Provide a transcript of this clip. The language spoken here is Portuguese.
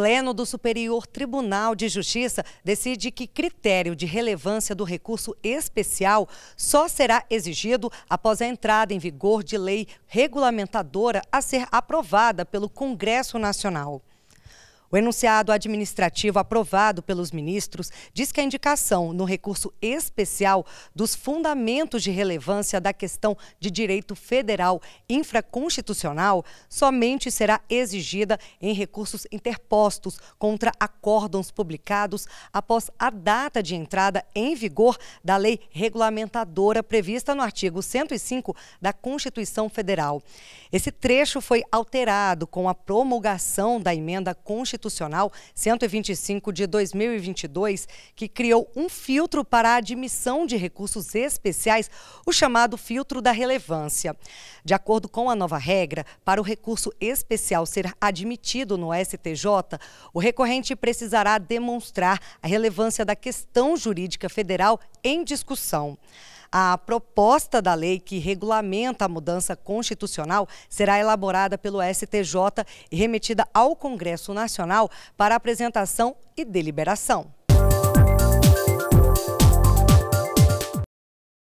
Pleno do Superior Tribunal de Justiça decide que critério de relevância do recurso especial só será exigido após a entrada em vigor de lei regulamentadora a ser aprovada pelo Congresso Nacional. O enunciado administrativo aprovado pelos ministros diz que a indicação no recurso especial dos fundamentos de relevância da questão de direito federal infraconstitucional somente será exigida em recursos interpostos contra acórdãos publicados após a data de entrada em vigor da lei regulamentadora prevista no artigo 105 da Constituição Federal. Esse trecho foi alterado com a promulgação da emenda constitucional Constitucional 125 de 2022, que criou um filtro para a admissão de recursos especiais, o chamado filtro da relevância. De acordo com a nova regra, para o recurso especial ser admitido no STJ, o recorrente precisará demonstrar a relevância da questão jurídica federal em discussão. A proposta da lei que regulamenta a mudança constitucional será elaborada pelo STJ e remetida ao Congresso Nacional para apresentação e deliberação.